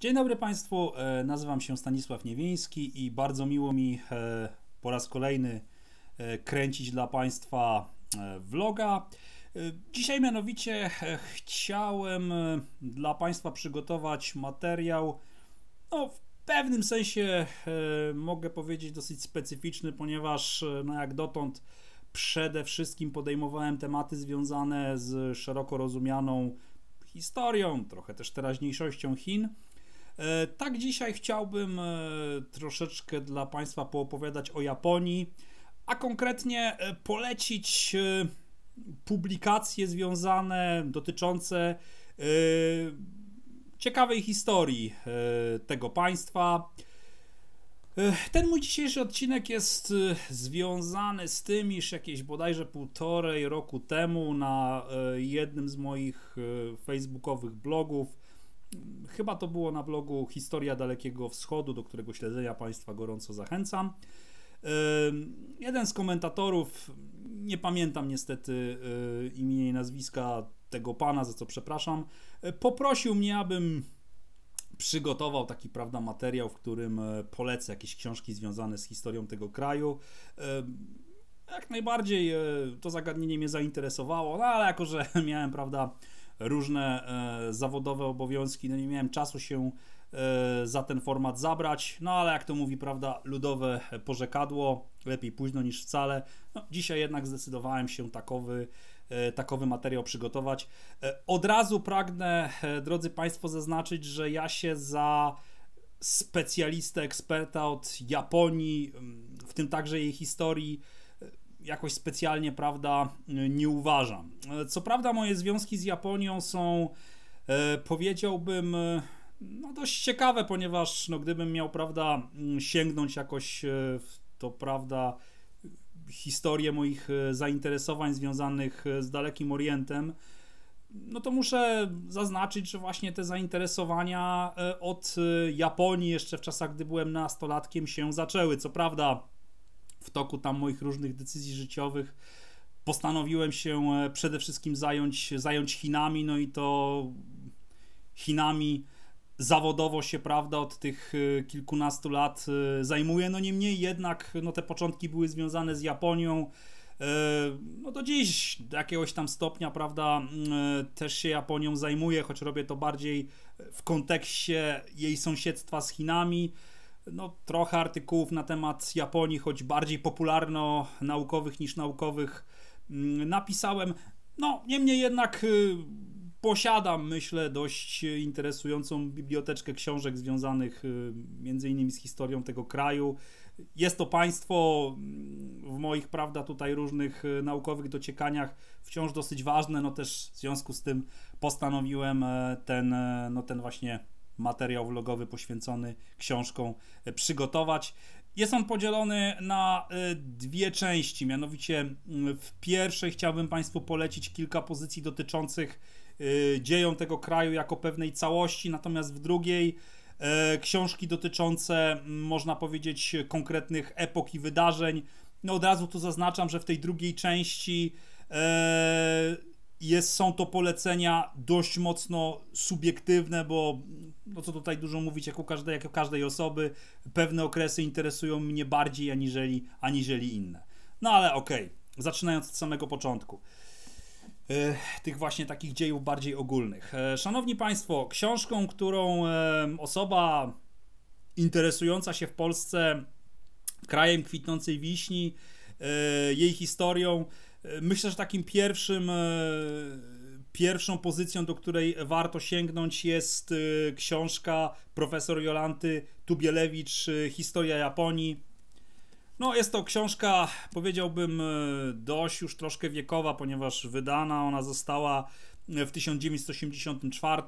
Dzień dobry Państwu, e, nazywam się Stanisław Niewiński i bardzo miło mi e, po raz kolejny e, kręcić dla Państwa vloga. Dzisiaj mianowicie chciałem dla Państwa przygotować materiał, no w pewnym sensie mogę powiedzieć dosyć specyficzny, ponieważ no jak dotąd przede wszystkim podejmowałem tematy związane z szeroko rozumianą historią, trochę też teraźniejszością Chin E, tak dzisiaj chciałbym e, troszeczkę dla Państwa poopowiadać o Japonii, a konkretnie e, polecić publikacje związane dotyczące ciekawej historii tego państwa. Ten mój dzisiejszy odcinek jest związany z tym, iż jakieś bodajże półtorej roku temu na jednym z moich facebookowych blogów Chyba to było na blogu Historia Dalekiego Wschodu, do którego śledzenia Państwa gorąco zachęcam. Jeden z komentatorów, nie pamiętam niestety y, imienia i nazwiska tego pana, za co przepraszam, y, poprosił mnie, abym przygotował taki, prawda, materiał, w którym y, polecę jakieś książki związane z historią tego kraju. Jak najbardziej to zagadnienie mnie zainteresowało, no ale jako, że miałem, prawda, różne e, zawodowe obowiązki, no nie miałem czasu się e, za ten format zabrać, no ale jak to mówi, prawda, ludowe porzekadło, lepiej późno niż wcale. No, dzisiaj jednak zdecydowałem się takowy, e, takowy materiał przygotować. Od razu pragnę, drodzy Państwo, zaznaczyć, że ja się za specjalistę, eksperta od Japonii, mm, w tym także jej historii, jakoś specjalnie, prawda, nie uważam. Co prawda, moje związki z Japonią są, e, powiedziałbym, e, no dość ciekawe, ponieważ no, gdybym miał, prawda, mm, sięgnąć jakoś e, w to, prawda, historię moich zainteresowań związanych z Dalekim Orientem, no to muszę zaznaczyć, że właśnie te zainteresowania od Japonii jeszcze w czasach, gdy byłem nastolatkiem, się zaczęły. Co prawda, w toku tam moich różnych decyzji życiowych postanowiłem się e, przede wszystkim zająć, zająć Chinami, no i to Chinami zawodowo się, prawda, od tych e, kilkunastu lat e, zajmuje. No niemniej jednak no, te początki były związane z Japonią. No do dziś do jakiegoś tam stopnia, prawda, też się Japonią zajmuję, choć robię to bardziej w kontekście jej sąsiedztwa z Chinami no, trochę artykułów na temat Japonii, choć bardziej popularno-naukowych niż naukowych, mm, napisałem. No, niemniej jednak y, posiadam, myślę, dość interesującą biblioteczkę książek związanych y, m.in. z historią tego kraju. Jest to państwo mm, w moich, prawda, tutaj różnych y, naukowych dociekaniach wciąż dosyć ważne, no też w związku z tym postanowiłem e, ten, e, no ten właśnie materiał vlogowy poświęcony książką e, przygotować. Jest on podzielony na e, dwie części, mianowicie w pierwszej chciałbym Państwu polecić kilka pozycji dotyczących e, dzieją tego kraju jako pewnej całości, natomiast w drugiej książki dotyczące, można powiedzieć, konkretnych epok i wydarzeń. No od razu tu zaznaczam, że w tej drugiej części jest, są to polecenia dość mocno subiektywne, bo no co tutaj dużo mówić, jak u każdej, jak u każdej osoby, pewne okresy interesują mnie bardziej aniżeli, aniżeli inne. No ale okej, okay. zaczynając od samego początku. E, tych właśnie takich dziejów bardziej ogólnych. E, szanowni Państwo, książką, którą e, osoba interesująca się w Polsce krajem kwitnącej wiśni, jej historią, E, myślę, że takim pierwszym e, pierwszą pozycją, do której warto sięgnąć jest e, książka profesor Jolanty Tubielewicz Historia Japonii. No, jest to książka, powiedziałbym, dość już troszkę wiekowa, ponieważ wydana ona została w 1984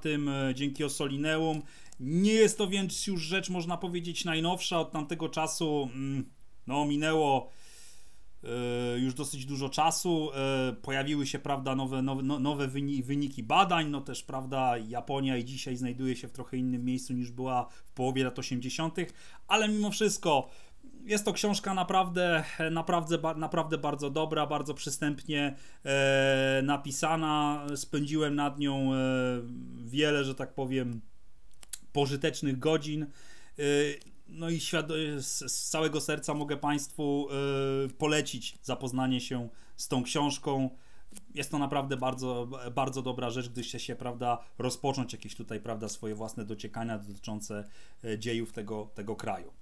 dzięki Osolineum. Nie jest to więc już rzecz, można powiedzieć, najnowsza. Od tamtego czasu mm, no, minęło E, już dosyć dużo czasu. E, pojawiły się, prawda, nowe, nowe, no, nowe wyniki badań. No też, prawda, Japonia i dzisiaj znajduje się w trochę innym miejscu niż była w połowie lat 80., ale mimo wszystko jest to książka naprawdę, naprawdę, naprawdę bardzo dobra, bardzo przystępnie e, napisana. Spędziłem nad nią wiele, że tak powiem, pożytecznych godzin. No i z całego serca mogę Państwu y, polecić zapoznanie się z tą książką jest to naprawdę bardzo, bardzo dobra rzecz, gdy się, się prawda, rozpocząć jakieś tutaj prawda, swoje własne dociekania dotyczące y, dziejów tego, tego kraju.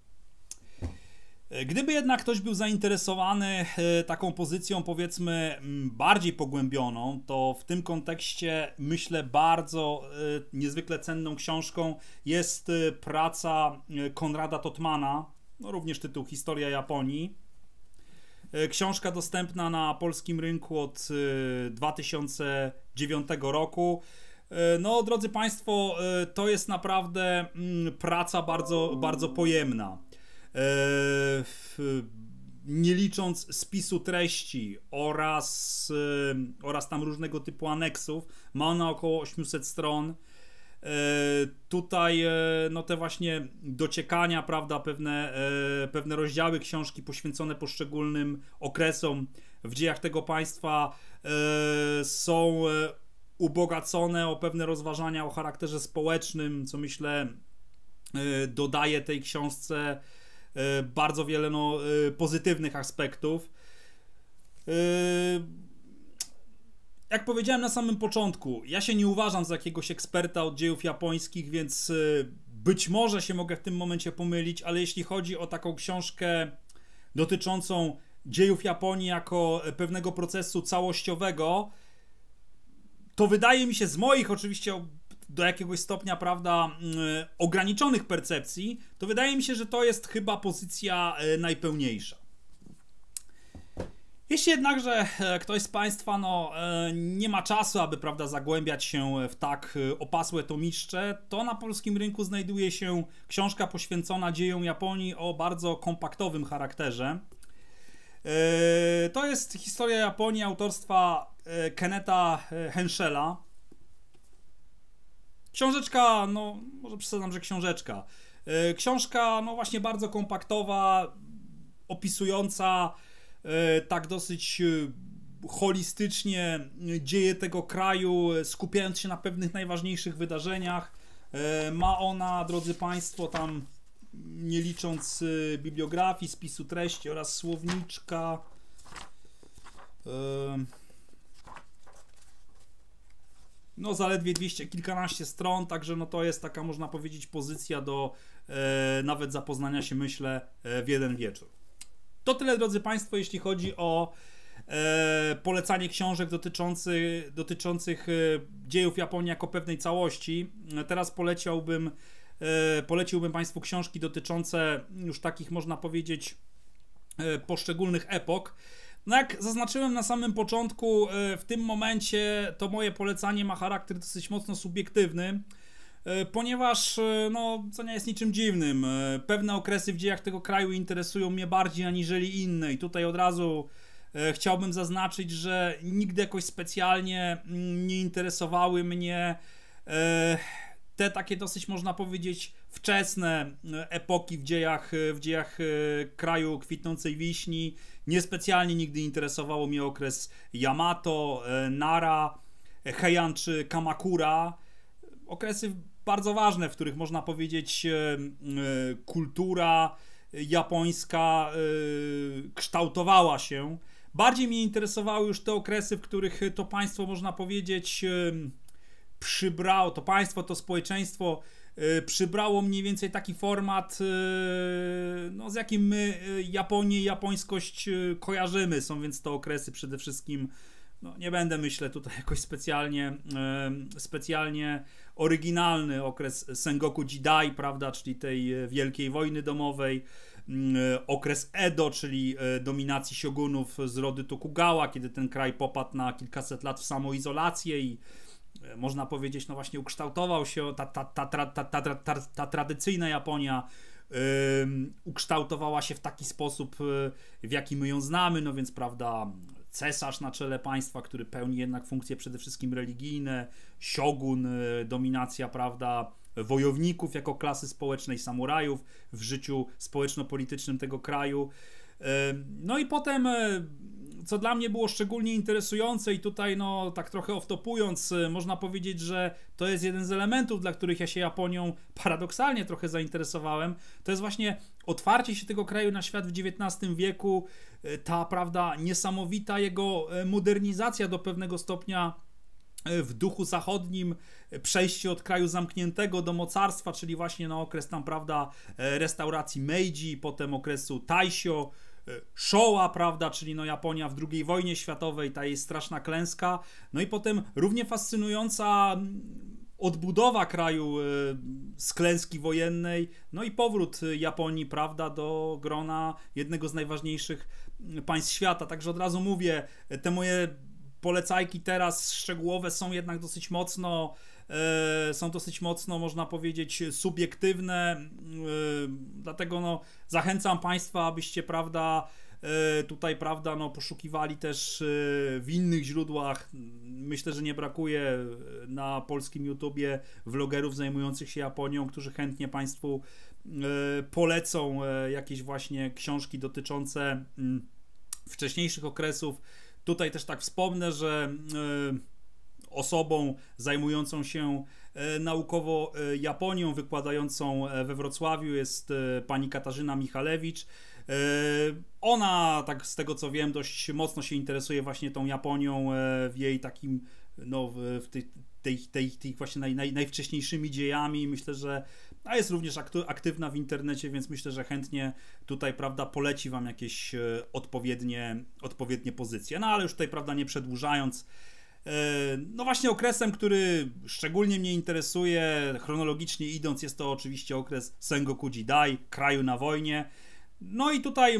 Gdyby jednak ktoś był zainteresowany e, taką pozycją, powiedzmy, mm, bardziej pogłębioną, to w tym kontekście myślę bardzo e, niezwykle cenną książką jest e, praca Konrada Totmana, no również tytuł Historia Japonii. Książka dostępna na polskim rynku od 2009 roku. No, drodzy Państwo, to jest naprawdę mm, praca bardzo, bardzo pojemna. E, nie licząc spisu treści oraz, e, oraz tam różnego typu aneksów, ma ona około 800 stron. E, tutaj no te właśnie dociekania, prawda, pewne, pewne rozdziały książki poświęcone poszczególnym okresom w dziejach tego państwa są ubogacone o pewne rozważania o charakterze społecznym, co myślę dodaje tej książce E, bardzo wiele no, e, pozytywnych aspektów. E, jak powiedziałem na samym początku, ja się nie uważam za jakiegoś eksperta od dziejów japońskich, więc być może się mogę w tym momencie pomylić, ale jeśli chodzi o taką książkę dotyczącą dziejów Japonii jako pewnego procesu całościowego, to wydaje mi się z moich oczywiście do jakiegoś stopnia, prawda, mm, ograniczonych percepcji, to wydaje mi się, że to jest chyba pozycja e, najpełniejsza. Jeśli jednakże e, ktoś z Państwa no, e, nie ma czasu, aby prawda, zagłębiać się w tak opasłe mistrze, to na polskim rynku znajduje się książka poświęcona dziejom Japonii o bardzo kompaktowym charakterze. To jest historia Japonii autorstwa Keneta Henschela. Książeczka, no może przesadzam, że książeczka. E, książka, no właśnie bardzo kompaktowa, opisująca e, tak dosyć e, holistycznie dzieje tego kraju, skupiając się na pewnych najważniejszych wydarzeniach. Ma ona, drodzy Państwo, tam nie licząc bibliografii, spisu treści oraz słowniczka no zaledwie 200, kilkanaście stron, także no to jest taka, można powiedzieć, pozycja do e, nawet zapoznania się, myślę, e, w jeden wieczór. To tyle, drodzy Państwo, jeśli chodzi o e, polecanie książek dotyczących, dotyczących e, dziejów Japonii jako pewnej całości. Teraz poleciałbym, e, poleciłbym Państwu książki dotyczące już takich, można powiedzieć, e, poszczególnych epok. No jak zaznaczyłem na samym początku, e, w tym momencie to moje polecanie ma charakter dosyć mocno subiektywny, e, ponieważ e, no, co nie jest niczym dziwnym. Pewne okresy w dziejach tego kraju interesują mnie bardziej aniżeli inne i tutaj od razu chciałbym zaznaczyć, że nigdy jakoś specjalnie mm, nie interesowały mnie te takie dosyć można powiedzieć wczesne e, epoki w dziejach, e, w dziejach e, kraju kwitnącej wiśni. Niespecjalnie nigdy interesowało mnie okres Yamato, Nara, Heian czy Kamakura. Okresy bardzo ważne, w których można powiedzieć kultura japońska kształtowała się. Bardziej mnie interesowały już te okresy, w których to państwo, można powiedzieć, przybrało, to państwo, to społeczeństwo E, przybrało mniej więcej taki format, e, no, z jakim my e, Japonię i japońskość kojarzymy. Są więc to okresy przede wszystkim, no, nie będę myślę tutaj jakoś specjalnie, specjalnie oryginalny okres Sengoku Jidai, prawda, czyli tej wielkiej wojny domowej, mm, okres Edo, czyli dominacji shogunów z rody Tokugawa, kiedy ten kraj popadł na kilkaset lat w samoizolację i E, można powiedzieć, no właśnie ukształtował się ta, ta, ta, ta, ta, ta, ta, ta tradycyjna Japonia, ukształtowała się w taki sposób, y, w jaki my ją znamy, no więc prawda, cesarz na czele państwa, który pełni jednak funkcje przede wszystkim religijne, siogun, y, dominacja, prawda, wojowników jako klasy społecznej, samurajów w życiu społeczno-politycznym tego kraju. No i potem y, co dla mnie było szczególnie interesujące i tutaj no tak trochę oftopując, y, można powiedzieć, że to jest jeden z elementów, dla których ja się Japonią paradoksalnie trochę zainteresowałem, to jest właśnie otwarcie się tego kraju na świat w XIX wieku, y, ta prawda niesamowita jego y, modernizacja do pewnego stopnia w duchu zachodnim przejście od kraju zamkniętego do mocarstwa, czyli właśnie na okres tam, prawda, restauracji Meiji, potem okresu Taisho, E, Showa, prawda, czyli no Japonia w II wojnie światowej, ta jej straszna klęska. No i potem równie fascynująca mm, odbudowa kraju e, z klęski wojennej, no i powrót Japonii, prawda, do grona jednego z najważniejszych mm, państw świata. Także od razu mówię, te moje polecajki teraz szczegółowe są jednak dosyć mocno E, są dosyć mocno, można powiedzieć, subiektywne, e, dlatego no, zachęcam Państwa, abyście, prawda, e, tutaj, prawda, no, poszukiwali też w innych źródłach. Myślę, że nie brakuje na polskim YouTubie vlogerów zajmujących się Japonią, którzy chętnie Państwu polecą jakieś właśnie książki dotyczące mm, wcześniejszych okresów. Tutaj też tak wspomnę, że osobą zajmującą się e, naukowo e, Japonią, wykładającą e, we Wrocławiu jest pani Katarzyna Michalewicz. Ona, tak z tego co wiem, dość mocno się interesuje właśnie tą Japonią w jej takim, no w tej, tej, tej, tej właśnie naj, naj, najwcześniejszymi dziejami. Myślę, że a jest również aktywna w internecie, więc myślę, że chętnie tutaj, prawda, poleci Wam jakieś odpowiednie, odpowiednie pozycje. No ale już tutaj, prawda, nie przedłużając, E, no właśnie okresem, który szczególnie mnie interesuje, chronologicznie idąc, jest to oczywiście okres Sengoku Jidai, kraju na wojnie. No i tutaj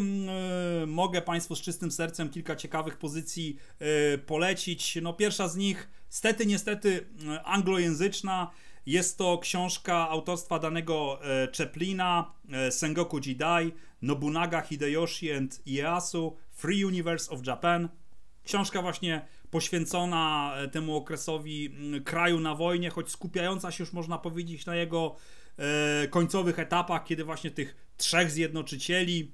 y, mogę Państwu z czystym sercem kilka ciekawych pozycji y, polecić. No pierwsza z nich, stety niestety anglojęzyczna, jest to książka autorstwa danego e, Chaplina, Sengoku Jidai, Nobunaga Hideyoshi and Ieyasu, Free Universe of Japan. Książka właśnie poświęcona e, temu okresowi mm, kraju na wojnie, choć skupiająca się już można powiedzieć na jego e, końcowych etapach, kiedy właśnie tych trzech zjednoczycieli,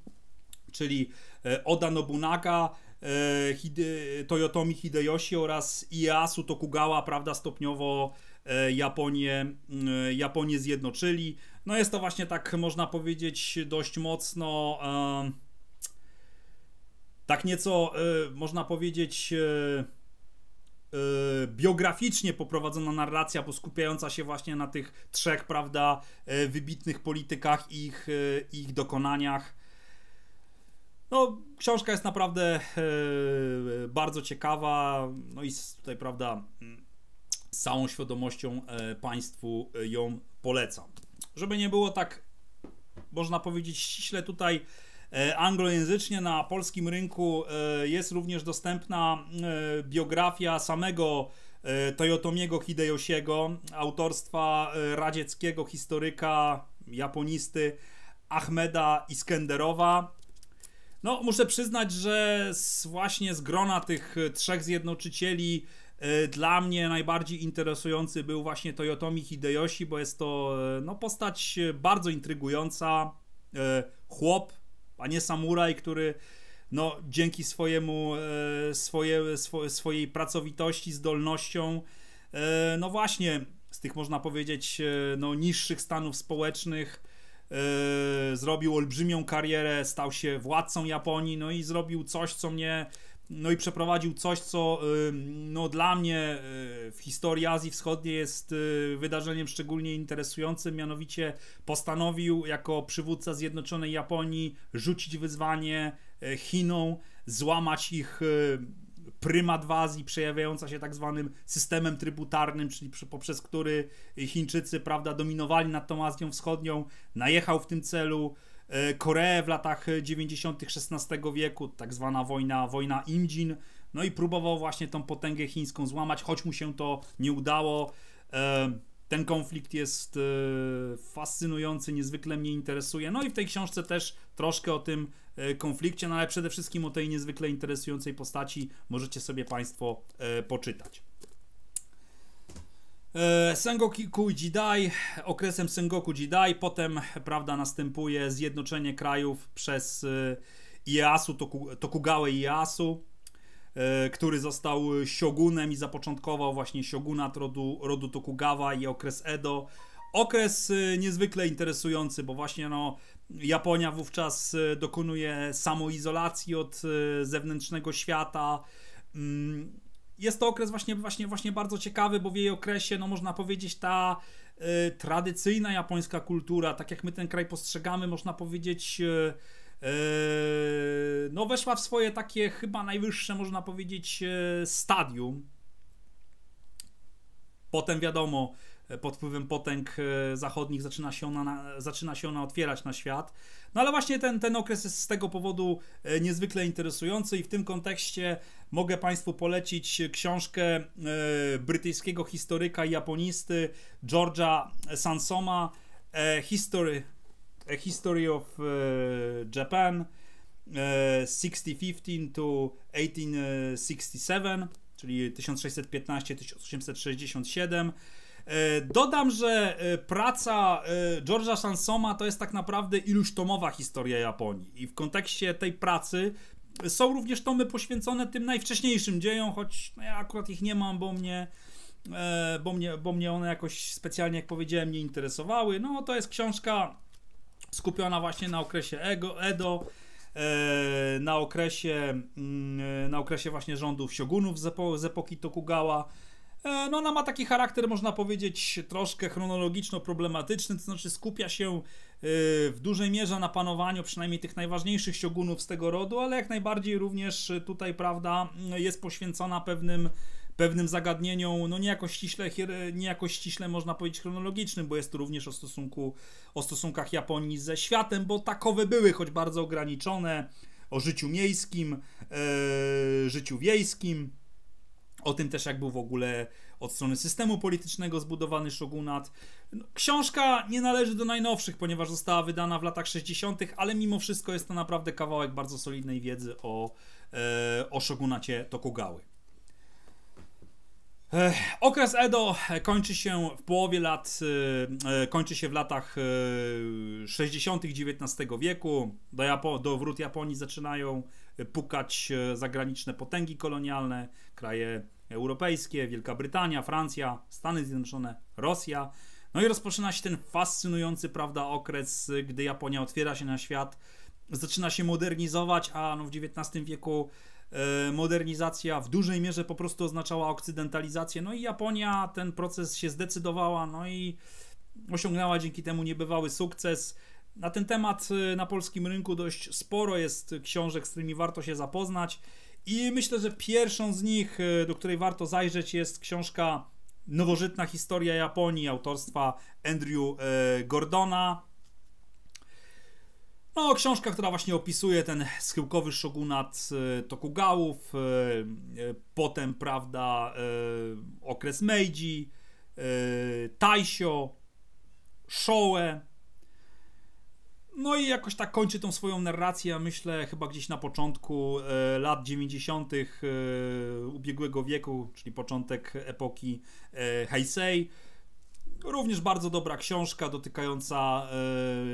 czyli e, Oda Nobunaga, Toyotomi Hideyoshi oraz Ieyasu Tokugawa, prawda, stopniowo Japonię, mm, Japonię zjednoczyli. No jest to właśnie tak, można powiedzieć, dość mocno, tak nieco, można powiedzieć, E, biograficznie poprowadzona narracja, bo skupiająca się właśnie na tych trzech, prawda, e, wybitnych politykach i ich, e, ich dokonaniach. No, książka jest naprawdę bardzo ciekawa, no i tutaj, prawda, z całą świadomością Państwu ją polecam. Żeby nie było tak, można powiedzieć, ściśle tutaj E, anglojęzycznie na polskim rynku e, jest również dostępna e, biografia samego Toyotomiego Hideyoshiego, autorstwa radzieckiego historyka, japonisty Ahmeda Iskenderowa. No, muszę przyznać, że z, właśnie z grona tych trzech zjednoczycieli dla mnie najbardziej interesujący był właśnie Toyotomi Hideyoshi, bo jest to no, postać bardzo intrygująca. Chłop, a nie samuraj, który no, dzięki swojemu, e, swoje, swo, swojej pracowitości, zdolnościom, e, no właśnie, z tych można powiedzieć e, no, niższych stanów społecznych, zrobił olbrzymią karierę, stał się władcą Japonii, no i zrobił coś, co mnie no i przeprowadził coś, co no, dla mnie y, w historii Azji Wschodniej jest y, wydarzeniem szczególnie interesującym, mianowicie postanowił jako przywódca Zjednoczonej Japonii rzucić wyzwanie y, Chinom, złamać ich prymat w Azji przejawiająca się tak zwanym systemem trybutarnym, czyli poprzez który Chińczycy prawda, dominowali nad tą Azją Wschodnią, najechał w tym celu E, Koreę w latach 90. XVI wieku, tak zwana wojna, wojna Imjin. No i próbował właśnie tą potęgę chińską złamać, choć mu się to nie udało. E, ten konflikt jest e, fascynujący, niezwykle mnie interesuje. No i w tej książce też troszkę o tym konflikcie, no ale przede wszystkim o tej niezwykle interesującej postaci możecie sobie Państwo poczytać. E, Sengoku Jidai, okresem Sengoku Jidai, potem prawda, następuje zjednoczenie krajów przez e, Ieasu, Tokugawa Ieasu, e, który został siogunem i zapoczątkował właśnie siogunat rodu, rodu Tokugawa i okres Edo. Okres niezwykle interesujący, bo właśnie no, Japonia wówczas dokonuje samoizolacji od zewnętrznego świata mm, jest to okres właśnie, właśnie, właśnie bardzo ciekawy, bo w jej okresie, no można powiedzieć, ta y, tradycyjna japońska kultura, tak jak my ten kraj postrzegamy, można powiedzieć, y, y, no weszła w swoje takie chyba najwyższe, można powiedzieć, y, stadium. Potem wiadomo, E, pod wpływem potęg e, zachodnich zaczyna się ona, na, zaczyna się ona otwierać na świat. No ale właśnie ten, ten okres jest z tego powodu e, niezwykle interesujący i w tym kontekście mogę Państwu polecić książkę brytyjskiego historyka i japonisty George'a Sansoma History, History of Japan 1615 to 1867, czyli 1615-1867 E, dodam, że e, praca e, George'a Shansoma to jest tak naprawdę iluś-tomowa historia Japonii i w kontekście tej pracy są również tomy poświęcone tym najwcześniejszym dziejom, choć no ja akurat ich nie mam, bo mnie bo mnie, bo mnie one jakoś specjalnie, jak powiedziałem, nie interesowały. No to jest książka skupiona właśnie na okresie Ego, Edo, na okresie, mm, na okresie właśnie rządów siogunów z, z epoki Tokugawa, E, no ona ma taki charakter, można powiedzieć, troszkę chronologiczno-problematyczny, to znaczy skupia się e, w dużej mierze na panowaniu przynajmniej tych najważniejszych siogunów z tego rodu, ale jak najbardziej również tutaj, prawda, jest poświęcona pewnym pewnym zagadnieniom, no niejako ściśle, niejako ściśle można powiedzieć chronologicznym, bo jest tu również o, stosunku, o stosunkach Japonii ze światem, bo takowe były, choć bardzo ograniczone, o życiu miejskim, yy, życiu wiejskim, o tym też, jak był w ogóle od strony systemu politycznego zbudowany szogunat. No, książka nie należy do najnowszych, ponieważ została wydana w latach 60., ale mimo wszystko jest to naprawdę kawałek bardzo solidnej wiedzy o, e, o szogunacie Tokugały. E, okres Edo kończy się w połowie lat, e, kończy się w latach 60. XIX wieku. Do, Japo do wrót Japonii zaczynają pukać zagraniczne potęgi kolonialne, kraje europejskie, Wielka Brytania, Francja, Stany Zjednoczone, Rosja. No i rozpoczyna się ten fascynujący, prawda, okres, gdy Japonia otwiera się na świat, zaczyna się modernizować, a no w XIX wieku e, modernizacja w dużej mierze po prostu oznaczała okcydentalizację. No i Japonia ten proces się zdecydowała, no i osiągnęła dzięki temu niebywały sukces. Na ten temat e, na polskim rynku dość sporo jest książek, z którymi warto się zapoznać. I myślę, że pierwszą z nich, e, do której warto zajrzeć, jest książka Nowożytna historia Japonii autorstwa Andrew e, Gordona. No, książka, która właśnie opisuje ten schyłkowy szogunat e, Tokugałów, potem, prawda, okres Meiji, Taisho, Showe, no i jakoś tak kończy tą swoją narrację, myślę, chyba gdzieś na początku e, lat 90. E, ubiegłego wieku, czyli początek epoki e, Heisei. Również bardzo dobra książka dotykająca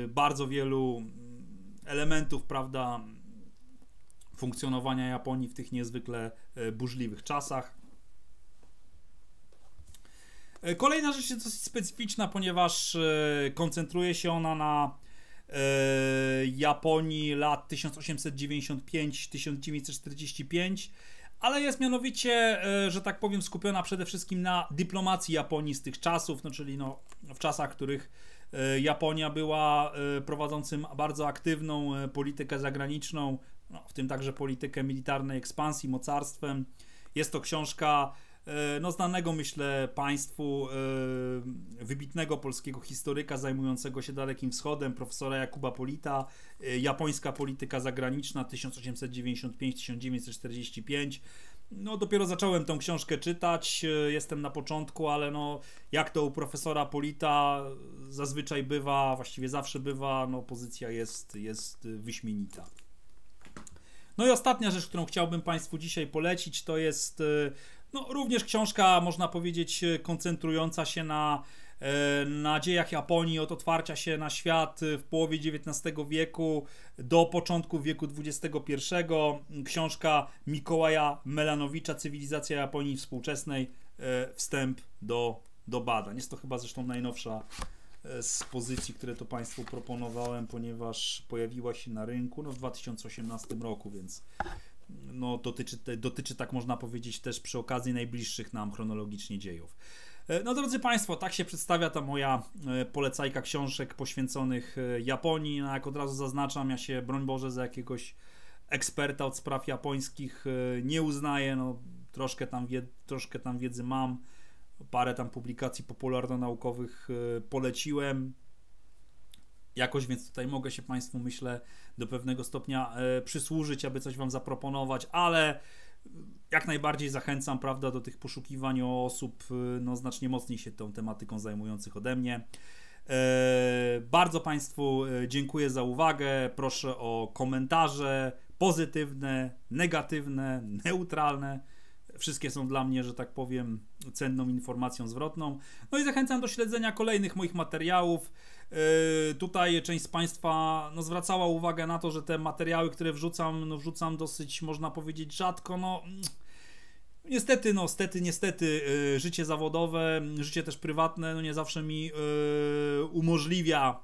bardzo wielu mm, elementów, prawda, funkcjonowania Japonii w tych niezwykle burzliwych czasach. Kolejna rzecz jest dosyć specyficzna, ponieważ koncentruje się ona na E, Japonii lat 1895-1945, ale jest mianowicie, e, że tak powiem, skupiona przede wszystkim na dyplomacji Japonii z tych czasów, no czyli no, w czasach, w których e, Japonia była prowadzącym bardzo aktywną politykę zagraniczną, no, w tym także politykę militarnej ekspansji, mocarstwem. Jest to książka E, no, znanego myślę Państwu e, wybitnego polskiego historyka zajmującego się Dalekim Wschodem, profesora Jakuba Polita, e, Japońska polityka zagraniczna 1895-1945. No, dopiero zacząłem tą książkę czytać, jestem na początku, ale no, jak to u profesora Polita zazwyczaj bywa, właściwie zawsze bywa, no, pozycja jest, jest wyśmienita. No i ostatnia rzecz, którą chciałbym Państwu dzisiaj polecić, to jest no, również książka, można powiedzieć, e, koncentrująca się na e, na dziejach Japonii od otwarcia się na świat e, w połowie XIX wieku do początku wieku XXI. Książka Mikołaja Melanowicza Cywilizacja Japonii Współczesnej Wstęp do, do badań. Jest to chyba zresztą najnowsza z pozycji, które to Państwu proponowałem, ponieważ pojawiła się na rynku no, w 2018 roku, więc no, dotyczy, dotyczy, tak można powiedzieć, też przy okazji najbliższych nam chronologicznie dziejów. E, no drodzy Państwo, tak się przedstawia ta moja e, polecajka książek poświęconych e, Japonii. No, jak od razu zaznaczam, ja się, broń Boże, za jakiegoś eksperta od spraw japońskich nie uznaję. No, troszkę, tam wied- troszkę tam wiedzy mam, parę tam publikacji popularno-naukowych poleciłem jakoś, więc tutaj mogę się Państwu, myślę, do pewnego stopnia e, przysłużyć, aby coś Wam zaproponować, ale jak najbardziej zachęcam, prawda, do tych poszukiwań o osób e, no, znacznie mocniej się tą tematyką zajmujących ode mnie. E, bardzo Państwu dziękuję za uwagę. Proszę o komentarze pozytywne, negatywne, neutralne. Wszystkie są dla mnie, że tak powiem, cenną informacją zwrotną. No i zachęcam do śledzenia kolejnych moich materiałów. E, tutaj część z Państwa no, zwracała uwagę na to, że te materiały, które wrzucam, no, wrzucam dosyć, można powiedzieć, rzadko. No, Niestety, no, stety, niestety, e, życie zawodowe, życie też prywatne, no nie zawsze mi yy, umożliwia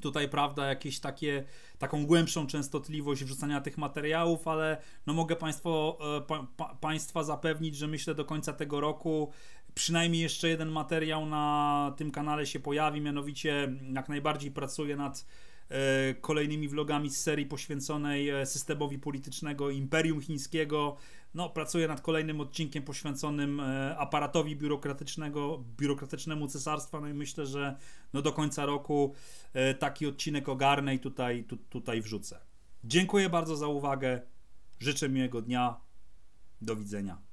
tutaj, prawda, jakieś takie, taką głębszą częstotliwość wrzucania tych materiałów, ale no mogę państwo, pa, pa, Państwa zapewnić, że myślę do końca tego roku przynajmniej jeszcze jeden materiał na tym kanale się pojawi, mianowicie jak najbardziej pracuję nad e, kolejnymi vlogami z serii poświęconej e, systemowi politycznego Imperium Chińskiego. No, pracuję nad kolejnym odcinkiem poświęconym e, aparatowi biurokratycznego, biurokratycznemu cesarstwa. No i myślę, że no do końca roku taki odcinek ogarnę i tutaj, tu, tutaj wrzucę. Dziękuję bardzo za uwagę. Życzę miłego dnia. Do widzenia.